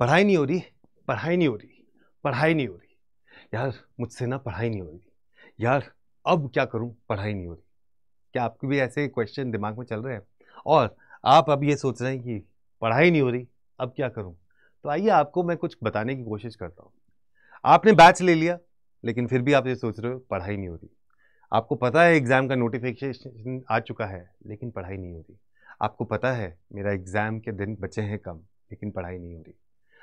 पढ़ाई नहीं हो रही पढ़ाई नहीं हो रही पढ़ाई नहीं हो रही यार मुझसे ना पढ़ाई नहीं हो रही यार अब क्या करूं पढ़ाई नहीं हो रही क्या आपके भी ऐसे क्वेश्चन दिमाग में चल रहे हैं और आप अब ये सोच रहे हैं कि पढ़ाई नहीं हो रही अब क्या करूं तो आइए आपको मैं कुछ बताने की कोशिश करता हूँ आपने बैच ले लिया लेकिन फिर भी आप ये सोच रहे हो पढ़ाई नहीं हो रही आपको पता है एग्ज़ाम का नोटिफिकेशन आ चुका है लेकिन पढ़ाई नहीं हो रही आपको पता है मेरा एग्ज़ाम के दिन बचे हैं कम लेकिन पढ़ाई नहीं हो रही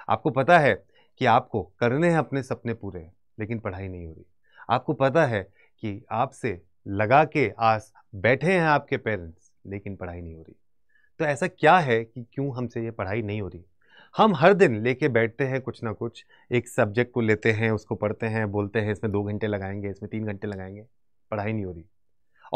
आपको पता है कि आपको करने हैं अपने सपने पूरे लेकिन पढ़ाई नहीं हो रही आपको पता है कि आपसे लगा के आस बैठे हैं आपके पेरेंट्स लेकिन पढ़ाई नहीं हो रही तो ऐसा क्या है कि क्यों हमसे ये पढ़ाई नहीं हो रही हम हर दिन लेके बैठते हैं कुछ ना कुछ एक सब्जेक्ट को लेते हैं उसको पढ़ते हैं बोलते हैं इसमें दो घंटे लगाएंगे इसमें तीन घंटे लगाएंगे पढ़ाई नहीं हो रही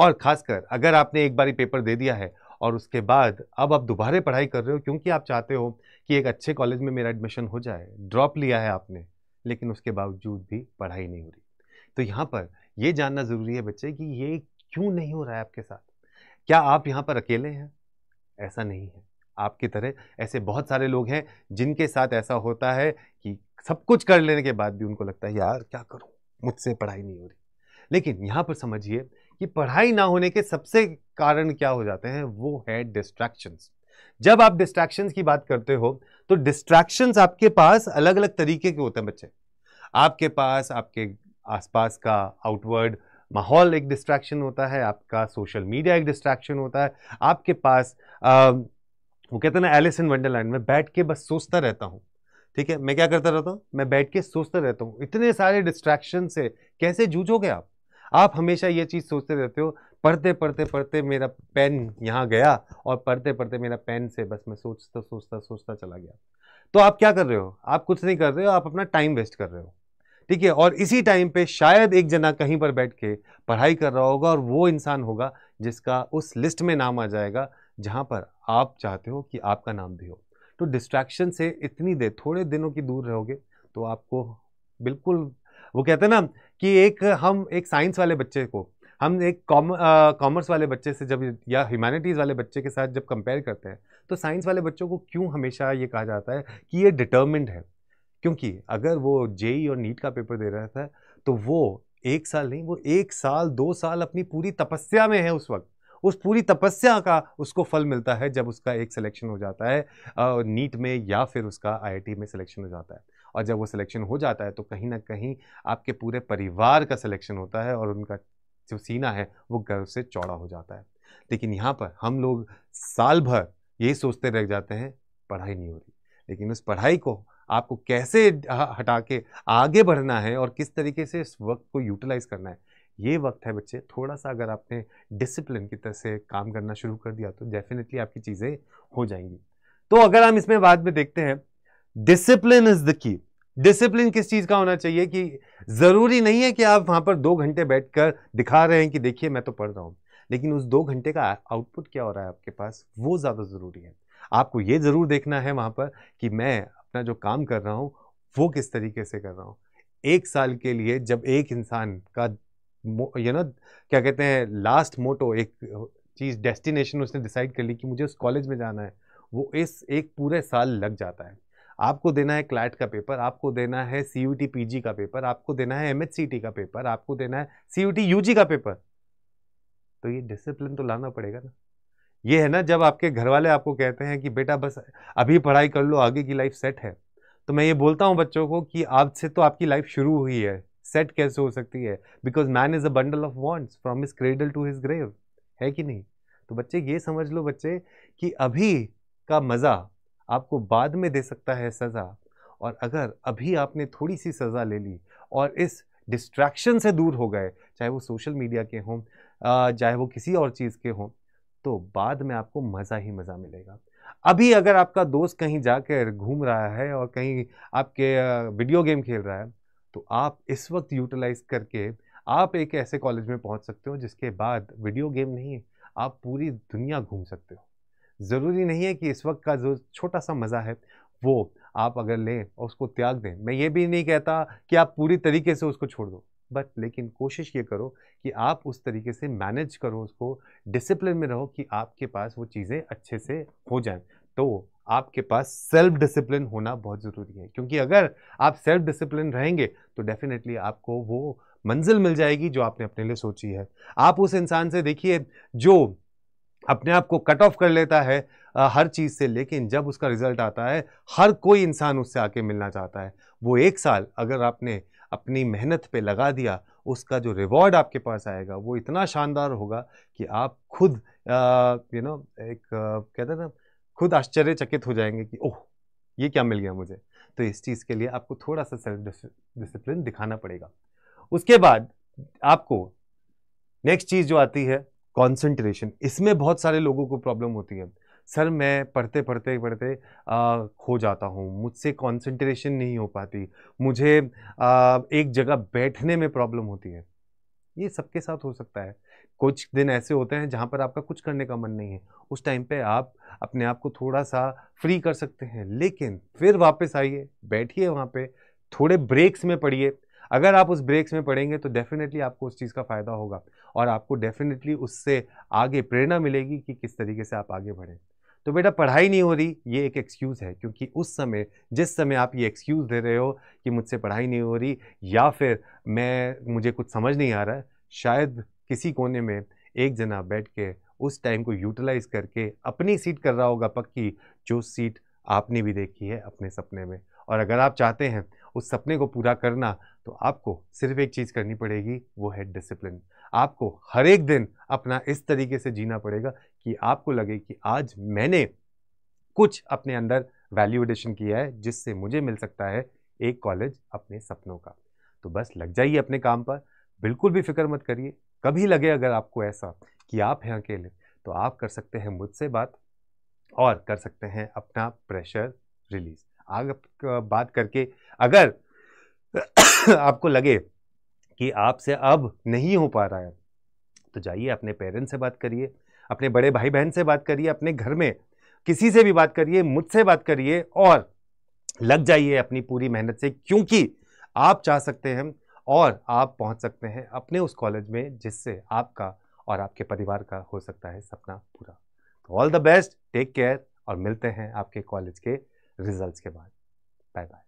और ख़ासकर अगर आपने एक बार पेपर दे दिया है और उसके बाद अब आप दोबारा पढ़ाई कर रहे हो क्योंकि आप चाहते हो कि एक अच्छे कॉलेज में मेरा एडमिशन हो जाए ड्रॉप लिया है आपने लेकिन उसके बावजूद भी पढ़ाई नहीं हो रही तो यहाँ पर ये जानना ज़रूरी है बच्चे कि ये क्यों नहीं हो रहा है आपके साथ क्या आप यहाँ पर अकेले हैं ऐसा नहीं है आपकी तरह ऐसे बहुत सारे लोग हैं जिनके साथ ऐसा होता है कि सब कुछ कर लेने के बाद भी उनको लगता है यार क्या करूँ मुझसे पढ़ाई नहीं हो रही लेकिन यहाँ पर समझिए कि पढ़ाई ना होने के सबसे कारण क्या हो जाते हैं वो है डिस्ट्रैक्शंस जब आप डिस्ट्रैक्शंस की बात करते हो तो डिस्ट्रैक्शंस आपके पास अलग अलग तरीके के होते हैं बच्चे आपके पास आपके आसपास का आउटवर्ड माहौल एक डिस्ट्रैक्शन होता है आपका सोशल मीडिया एक डिस्ट्रैक्शन होता है आपके पास आ, वो कहते हैं ना एलिस इन वंडरलैंड में बैठ के बस सोचता रहता हूँ ठीक है मैं क्या करता रहता हूँ मैं बैठ के सोचता रहता हूँ इतने सारे डिस्ट्रैक्शन से कैसे जूझोगे आप आप हमेशा ये चीज़ सोचते रहते हो पढ़ते पढ़ते पढ़ते मेरा पेन यहाँ गया और पढ़ते पढ़ते मेरा पेन से बस मैं सोचता सोचता सोचता चला गया तो आप क्या कर रहे हो आप कुछ नहीं कर रहे हो आप अपना टाइम वेस्ट कर रहे हो ठीक है और इसी टाइम पे शायद एक जना कहीं पर बैठ के पढ़ाई कर रहा होगा और वो इंसान होगा जिसका उस लिस्ट में नाम आ जाएगा जहाँ पर आप चाहते हो कि आपका नाम भी हो तो डिस्ट्रैक्शन से इतनी देर थोड़े दिनों की दूर रहोगे तो आपको बिल्कुल वो कहते हैं ना कि एक हम एक साइंस वाले बच्चे को हम एक कॉमर्स वाले बच्चे से जब या ह्यूमैनिटीज़ वाले बच्चे के साथ जब कंपेयर करते हैं तो साइंस वाले बच्चों को क्यों हमेशा ये कहा जाता है कि ये डिटर्मिंड है क्योंकि अगर वो जेई और नीट का पेपर दे रहा था तो वो एक साल नहीं वो एक साल दो साल अपनी पूरी तपस्या में है उस वक्त उस पूरी तपस्या का उसको फल मिलता है जब उसका एक सिलेक्शन हो जाता है नीट में या फिर उसका आईआईटी में सिलेक्शन हो जाता है और जब वो सिलेक्शन हो जाता है तो कहीं ना कहीं आपके पूरे परिवार का सिलेक्शन होता है और उनका जो सीना है वो गर्व से चौड़ा हो जाता है लेकिन यहाँ पर हम लोग साल भर यही सोचते रह जाते हैं पढ़ाई नहीं हो रही लेकिन उस पढ़ाई को आपको कैसे हटा के आगे बढ़ना है और किस तरीके से इस वक्त को यूटिलाइज़ करना है ये वक्त है बच्चे थोड़ा सा अगर आपने डिसिप्लिन की तरह से काम करना शुरू कर दिया तो डेफिनेटली आपकी चीज़ें हो जाएंगी तो अगर हम इसमें बाद में देखते हैं डिसिप्लिन इज द की डिसिप्लिन किस चीज़ का होना चाहिए कि ज़रूरी नहीं है कि आप वहाँ पर दो घंटे बैठ कर दिखा रहे हैं कि देखिए मैं तो पढ़ रहा हूँ लेकिन उस दो घंटे का आउटपुट क्या हो रहा है आपके पास वो ज़्यादा ज़रूरी है आपको ये ज़रूर देखना है वहाँ पर कि मैं अपना जो काम कर रहा हूँ वो किस तरीके से कर रहा हूँ एक साल के लिए जब एक इंसान का यू नो क्या कहते हैं लास्ट मोटो एक चीज़ डेस्टिनेशन उसने डिसाइड कर ली कि मुझे उस कॉलेज में जाना है वो इस एक पूरे साल लग जाता है आपको देना है क्लैट का पेपर आपको देना है C U T P G का पेपर आपको देना है एम एच सी टी का पेपर आपको देना है C U T U G का पेपर तो ये डिसिप्लिन तो लाना पड़ेगा ना ये है ना जब आपके घर वाले आपको कहते हैं कि बेटा बस अभी पढ़ाई कर लो आगे की लाइफ सेट है तो मैं ये बोलता हूँ बच्चों को कि आज से तो आपकी लाइफ शुरू हुई है सेट कैसे हो सकती है because man is a bundle of wants from his cradle to his grave है कि नहीं तो बच्चे ये समझ लो बच्चे कि अभी का मज़ा आपको बाद में दे सकता है सज़ा और अगर अभी आपने थोड़ी सी सज़ा ले ली और इस डिस्ट्रैक्शन से दूर हो गए चाहे वो सोशल मीडिया के हों चाहे वो किसी और चीज़ के हों तो बाद में आपको मज़ा ही मज़ा मिलेगा अभी अगर आपका दोस्त कहीं जाकर घूम रहा है और कहीं आपके वीडियो गेम खेल रहा है तो आप इस वक्त यूटिलाइज करके आप एक ऐसे कॉलेज में पहुंच सकते हो जिसके बाद वीडियो गेम नहीं है आप पूरी दुनिया घूम सकते हो ज़रूरी नहीं है कि इस वक्त का जो छोटा सा मज़ा है वो आप अगर लें और उसको त्याग दें मैं ये भी नहीं कहता कि आप पूरी तरीके से उसको छोड़ दो बट लेकिन कोशिश ये करो कि आप उस तरीके से मैनेज करो उसको डिसिप्लिन में रहो कि आपके पास वो चीज़ें अच्छे से हो जाएं तो आपके पास सेल्फ डिसिप्लिन होना बहुत ज़रूरी है क्योंकि अगर आप सेल्फ डिसिप्लिन रहेंगे तो डेफिनेटली आपको वो मंजिल मिल जाएगी जो आपने अपने लिए सोची है आप उस इंसान से देखिए जो अपने आप को कट ऑफ कर लेता है आ, हर चीज़ से लेकिन जब उसका रिज़ल्ट आता है हर कोई इंसान उससे आके मिलना चाहता है वो एक साल अगर आपने अपनी मेहनत पे लगा दिया उसका जो रिवॉर्ड आपके पास आएगा वो इतना शानदार होगा कि आप खुद यू नो एक कहते हैं ना खुद आश्चर्यचकित हो जाएंगे कि ओह ये क्या मिल गया मुझे तो इस चीज़ के लिए आपको थोड़ा सा सेल्फ डिसिप्लिन दिखाना पड़ेगा उसके बाद आपको नेक्स्ट चीज़ जो आती है कॉन्सेंट्रेशन इसमें बहुत सारे लोगों को प्रॉब्लम होती है सर मैं पढ़ते पढ़ते पढ़ते आ, खो जाता हूँ मुझसे कंसंट्रेशन नहीं हो पाती मुझे आ, एक जगह बैठने में प्रॉब्लम होती है ये सबके साथ हो सकता है कुछ दिन ऐसे होते हैं जहाँ पर आपका कुछ करने का मन नहीं है उस टाइम पे आप अपने आप को थोड़ा सा फ्री कर सकते हैं लेकिन फिर वापस आइए बैठिए वहाँ पे थोड़े ब्रेक्स में पढ़िए अगर आप उस ब्रेक्स में पढ़ेंगे तो डेफिनेटली आपको उस चीज़ का फ़ायदा होगा और आपको डेफिनेटली उससे आगे प्रेरणा मिलेगी कि किस तरीके से आप आगे बढ़ें तो बेटा पढ़ाई नहीं हो रही ये एक एक्सक्यूज़ है क्योंकि उस समय जिस समय आप ये एक्सक्यूज़ दे रहे हो कि मुझसे पढ़ाई नहीं हो रही या फिर मैं मुझे कुछ समझ नहीं आ रहा है शायद किसी कोने में एक जना बैठ के उस टाइम को यूटिलाइज़ करके अपनी सीट कर रहा होगा पक्की जो सीट आपने भी देखी है अपने सपने में और अगर आप चाहते हैं उस सपने को पूरा करना तो आपको सिर्फ एक चीज़ करनी पड़ेगी वो है डिसिप्लिन आपको हर एक दिन अपना इस तरीके से जीना पड़ेगा कि आपको लगे कि आज मैंने कुछ अपने अंदर वैल्यू एडिशन किया है जिससे मुझे मिल सकता है एक कॉलेज अपने सपनों का तो बस लग जाइए अपने काम पर बिल्कुल भी फिक्र मत करिए कभी लगे अगर आपको ऐसा कि आप हैं अकेले तो आप कर सकते हैं मुझसे बात और कर सकते हैं अपना प्रेशर रिलीज आग बात करके अगर आपको लगे कि आपसे अब नहीं हो पा रहा है तो जाइए अपने पेरेंट्स से बात करिए अपने बड़े भाई बहन से बात करिए अपने घर में किसी से भी बात करिए मुझसे बात करिए और लग जाइए अपनी पूरी मेहनत से क्योंकि आप चाह सकते हैं और आप पहुंच सकते हैं अपने उस कॉलेज में जिससे आपका और आपके परिवार का हो सकता है सपना पूरा तो all the best take care और मिलते हैं आपके कॉलेज के रिजल्ट्स के बाद बाय बाय